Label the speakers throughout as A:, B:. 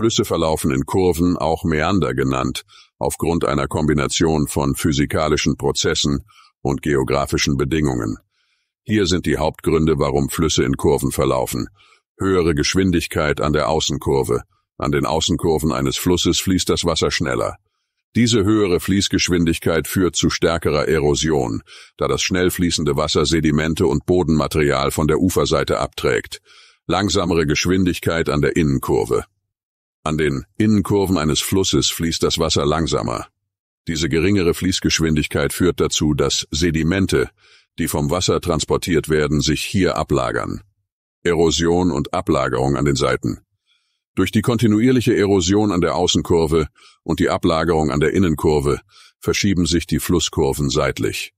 A: Flüsse verlaufen in Kurven, auch Mäander genannt, aufgrund einer Kombination von physikalischen Prozessen und geografischen Bedingungen. Hier sind die Hauptgründe, warum Flüsse in Kurven verlaufen. Höhere Geschwindigkeit an der Außenkurve. An den Außenkurven eines Flusses fließt das Wasser schneller. Diese höhere Fließgeschwindigkeit führt zu stärkerer Erosion, da das schnell fließende Wasser Sedimente und Bodenmaterial von der Uferseite abträgt. Langsamere Geschwindigkeit an der Innenkurve. An den Innenkurven eines Flusses fließt das Wasser langsamer. Diese geringere Fließgeschwindigkeit führt dazu, dass Sedimente, die vom Wasser transportiert werden, sich hier ablagern. Erosion und Ablagerung an den Seiten. Durch die kontinuierliche Erosion an der Außenkurve und die Ablagerung an der Innenkurve verschieben sich die Flusskurven seitlich.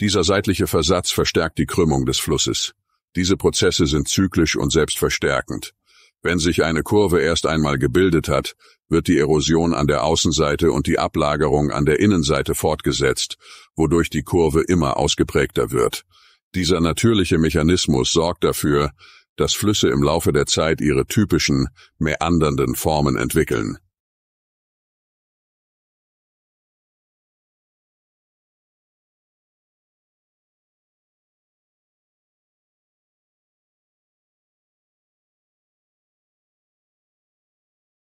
A: Dieser seitliche Versatz verstärkt die Krümmung des Flusses. Diese Prozesse sind zyklisch und selbstverstärkend. Wenn sich eine Kurve erst einmal gebildet hat, wird die Erosion an der Außenseite und die Ablagerung an der Innenseite fortgesetzt, wodurch die Kurve immer ausgeprägter wird. Dieser natürliche Mechanismus sorgt dafür, dass Flüsse im Laufe der Zeit ihre typischen, meandernden Formen entwickeln.